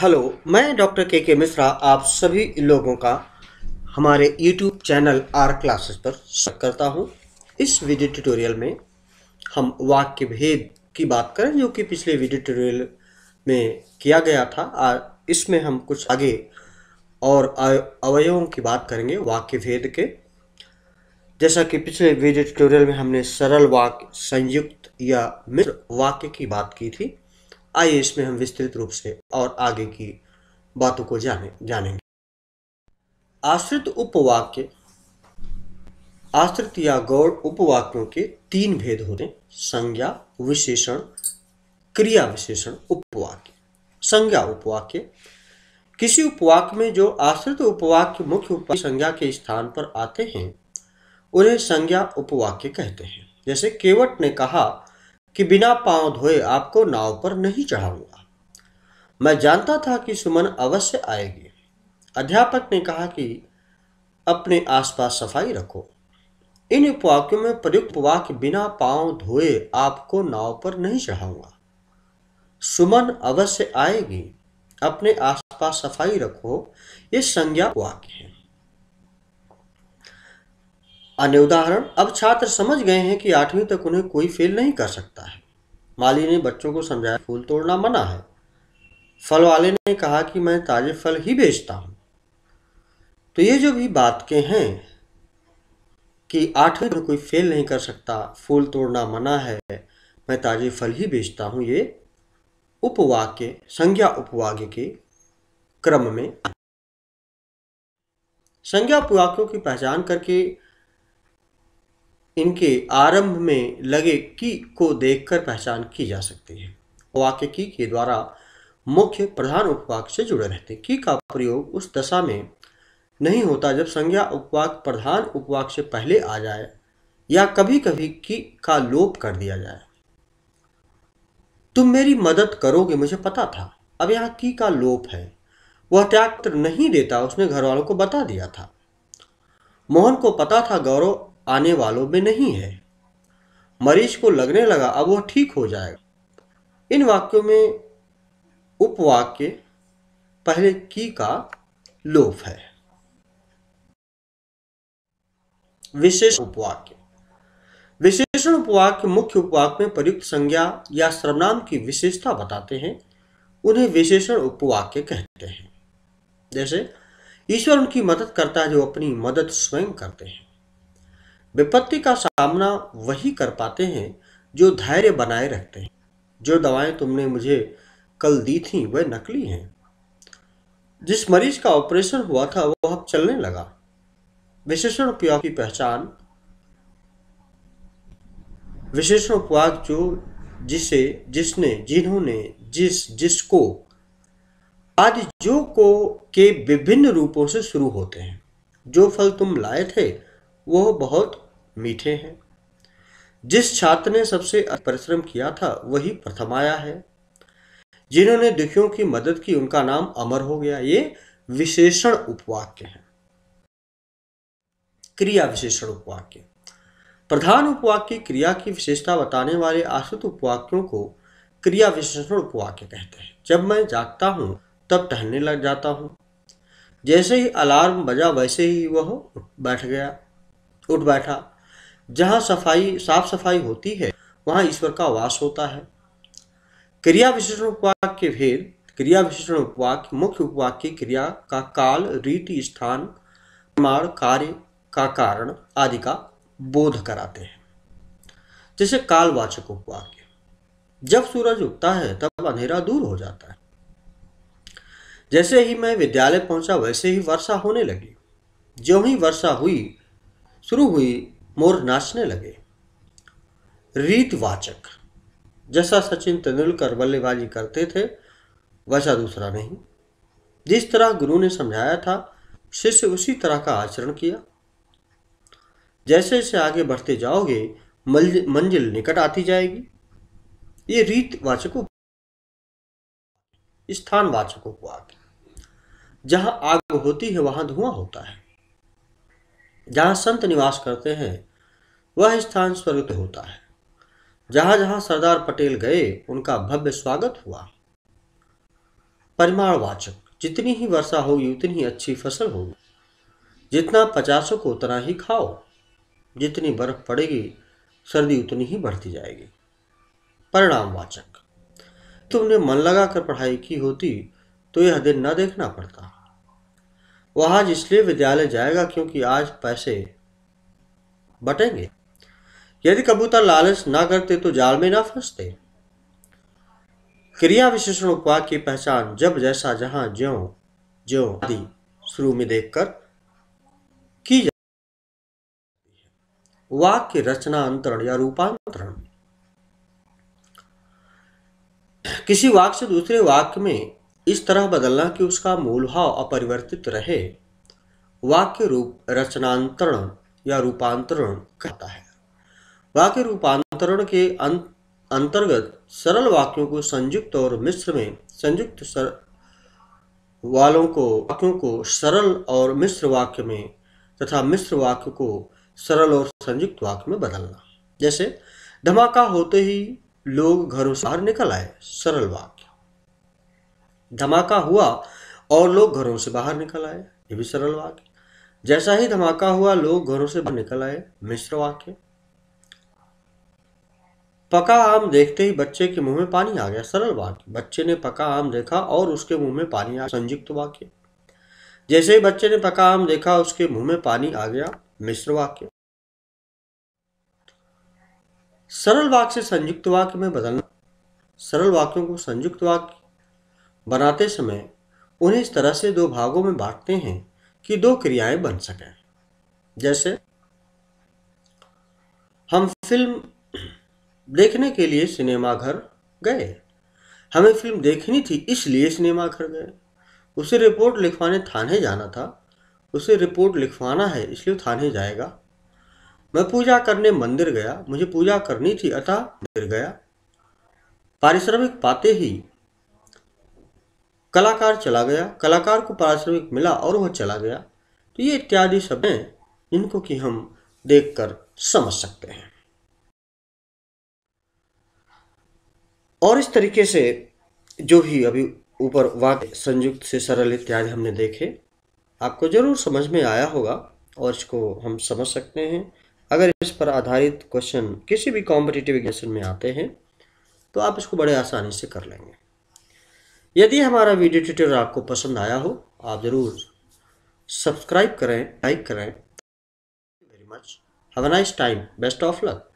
hello मैं doctor के के मिश्रा आप सभी लोगों का हमारे यूट्यूब चैनल आर क्लासेस पर करता हूँ इस वीडियो ट्यूटोरियल में हम वाक्य भेद की बात करें जो कि पिछले वीडियो ट्यूटोरियल में किया गया था और इसमें हम कुछ आगे और अवयवों की बात करेंगे वाक्य भेद के जैसा कि पिछले वीडियो ट्यूटोरियल में हमने सरल वाक्य संयुक्त या मिश्र वाक्य की बात की थी आइए इसमें हम विस्तृत रूप से और आगे की बातों को जाने जानेंगे आश्रित उपवाक्य आश्रित या गौर उपवाक्यों के तीन भेद होते हैं संज्ञा विशेषण क्रिया विशेषण उपवाक्य संज्ञा उपवाक्य किसी उपवाक्य में जो आश्रित उपवाक्य मुख्य उपवाक्य संज्ञा के स्थान पर आते हैं उन्हें संज्ञा उपवाक्य कहते हैं जैसे केवट ने कहा कि बिना पांव धोए आपको नाव पर नहीं चढ़ाऊंगा मैं जानता था कि सुमन अवश्य आएगी अध्यापक ने कहा कि अपने आसपास सफाई रखो इन उपवाक्यों में प्रयुक्त वाक्य बिना पांव धोए आपको नाव पर नहीं चढ़ाऊंगा सुमन अवश्य आएगी अपने आसपास सफाई रखो ये संज्ञा वाक्य है अन्य उदाहरण अब छात्र समझ गए हैं कि आठवीं तक उन्हें कोई फेल नहीं कर सकता है माली ने बच्चों को समझाया फूल तोड़ना मना है फल वाले ने कहा कि मैं ताज़े फल ही बेचता हूँ तो ये जो भी बात के हैं कि आठवीं तक कोई फेल नहीं कर सकता फूल तोड़ना मना है मैं ताज़े फल ही बेचता हूँ ये उपवाक्य संज्ञा उपवाक्य के क्रम में संज्ञा उपवाक्यों की पहचान करके इनके आरंभ में लगे की को देखकर पहचान की जा सकती है वाक्य की के द्वारा मुख्य प्रधान उपवाक से जुड़े रहते की का प्रयोग उस दशा में नहीं होता जब संज्ञा उपवाक प्रधान उपवाक से पहले आ जाए या कभी कभी की का लोप कर दिया जाए तुम मेरी मदद करोगे मुझे पता था अब यहाँ की का लोप है वह त्याग नहीं देता उसने घर वालों को बता दिया था मोहन को पता था गौरव आने वालों में नहीं है मरीज को लगने लगा अब वह ठीक हो जाएगा इन वाक्यों में उपवाक्य पहले की का लोप है विशेष उपवाक्य विशेषण उपवाक्य मुख्य उपवाक्य में प्रयुक्त संज्ञा या सर्वनाम की विशेषता बताते हैं उन्हें विशेषण उपवाक्य कहते हैं जैसे ईश्वर उनकी मदद करता है जो अपनी मदद स्वयं करते हैं विपत्ति का सामना वही कर पाते हैं जो धैर्य बनाए रखते हैं जो दवाएं तुमने मुझे कल दी थी वह नकली हैं जिस मरीज का ऑपरेशन हुआ था वह अब चलने लगा विशेषण उपयोग की पहचान विशेषण उपवाद जो जिसे जिसने जिन्होंने जिस जिसको आदि जो को के विभिन्न रूपों से शुरू होते हैं जो फल तुम लाए थे वह बहुत मीठे हैं जिस छात्र ने सबसे परिश्रम किया था वही प्रथम आया है जिन्होंने दुखियों की मदद की उनका नाम अमर हो गया ये विशेषण उपवाक्य है क्रिया विशेषण उपवाक्य प्रधान उपवाक्य क्रिया की विशेषता बताने वाले आश्रित उपवाक्यों को क्रिया विशेषण उपवाक्य कहते हैं जब मैं जागता हूं तब टहलने लग जाता हूं जैसे ही अलार्म बजा वैसे ही वह बैठ गया उठ बैठा जहाँ सफाई साफ सफाई होती है वहाँ ईश्वर का वास होता है क्रिया विशेषण उपवाक के भेद क्रिया विशेषण उपवाक मुख्य उपवाक की क्रिया का काल रीति स्थान प्रमाण कार्य का कारण आदि का बोध कराते हैं जैसे कालवाचक उपवाक जब सूरज उगता है तब अंधेरा दूर हो जाता है जैसे ही मैं विद्यालय पहुंचा वैसे ही वर्षा होने लगी जो ही वर्षा हुई शुरू हुई मोर नाचने लगे रीतवाचक जैसा सचिन तेंदुलकर बल्लेबाजी करते थे वैसा दूसरा नहीं जिस तरह गुरु ने समझाया था शिष्य उसी तरह का आचरण किया जैसे जैसे आगे बढ़ते जाओगे मंजिल निकट आती जाएगी ये रीत वाचकों स्थान वाचकों को आगे जहां आग होती है वहां धुआं होता है जहां संत निवास करते हैं वह स्थान स्वर्ग होता है जहां जहां सरदार पटेल गए उनका भव्य स्वागत हुआ परिमाणवाचक जितनी ही वर्षा होगी उतनी ही अच्छी फसल होगी जितना पचासों को उतना ही खाओ जितनी बर्फ पड़ेगी सर्दी उतनी ही बढ़ती जाएगी परिणामवाचक तुमने मन लगाकर पढ़ाई की होती तो यह दिन न देखना पड़ता वह आज इसलिए विद्यालय जाएगा क्योंकि आज पैसे बटेंगे यदि कबूतर लालच ना करते तो जाल में ना फंसते क्रिया विशेषण उपवाक की पहचान जब जैसा जहां ज्यो ज्यो आदि शुरू में देखकर की जाती है रचना अंतरण या रूपांतरण किसी वाक्य से दूसरे वाक्य में इस तरह बदलना कि उसका मूल भाव अपरिवर्तित रहे वाक्य रूप रचनांतरण या रूपांतरण कहता है वाक्य रूपांतरण के अं-, अंतर्गत सरल वाक्यों को संयुक्त और मिश्र में संयुक्त सर वालों को वाक्यों को सरल और मिश्र वाक्य में तथा मिश्र वाक्य को सरल और संयुक्त वाक्य में बदलना जैसे धमाका होते ही लोग घरों से बाहर निकल आए सरल वाक्य धमाका हुआ और लोग घरों से बाहर निकल आए ये भी सरल वाक्य जैसा ही धमाका हुआ लोग घरों से बाहर निकल आए मिश्र वाक्य पका आम देखते ही बच्चे के मुंह में पानी आ गया सरल वाक्य बच्चे ने पका आम देखा और उसके मुंह में पानी आ संयुक्त वाक्य जैसे ही बच्चे ने पका आम देखा उसके मुंह में पानी आ गया मिश्र वाक्य सरल वाक्य से संयुक्त वाक्य में बदलना सरल वाक्यों को संयुक्त वाक्य बनाते समय उन्हें इस तरह से दो भागों में बांटते हैं कि दो क्रियाएं बन सकें जैसे हम फिल्म देखने के लिए सिनेमाघर गए हमें फिल्म देखनी थी इसलिए सिनेमाघर गए उसे रिपोर्ट लिखवाने थाने जाना था उसे रिपोर्ट लिखवाना है इसलिए थाने जाएगा मैं पूजा करने मंदिर गया मुझे पूजा करनी थी अतः मंदिर गया पारिश्रमिक पाते ही कलाकार चला गया कलाकार को पारिश्रमिक मिला और वह चला गया तो ये इत्यादि सब हैं जिनको कि हम देखकर समझ सकते हैं और इस तरीके से जो भी अभी ऊपर वाक्य संयुक्त से सरल इत्यादि हमने देखे आपको ज़रूर समझ में आया होगा और इसको हम समझ सकते हैं अगर इस पर आधारित क्वेश्चन किसी भी कॉम्पिटिटिव एग्जाम में आते हैं तो आप इसको बड़े आसानी से कर लेंगे यदि हमारा वीडियो ट्यूटोरियल आपको पसंद आया हो आप ज़रूर सब्सक्राइब करें लाइक करें very much have a nice time best of luck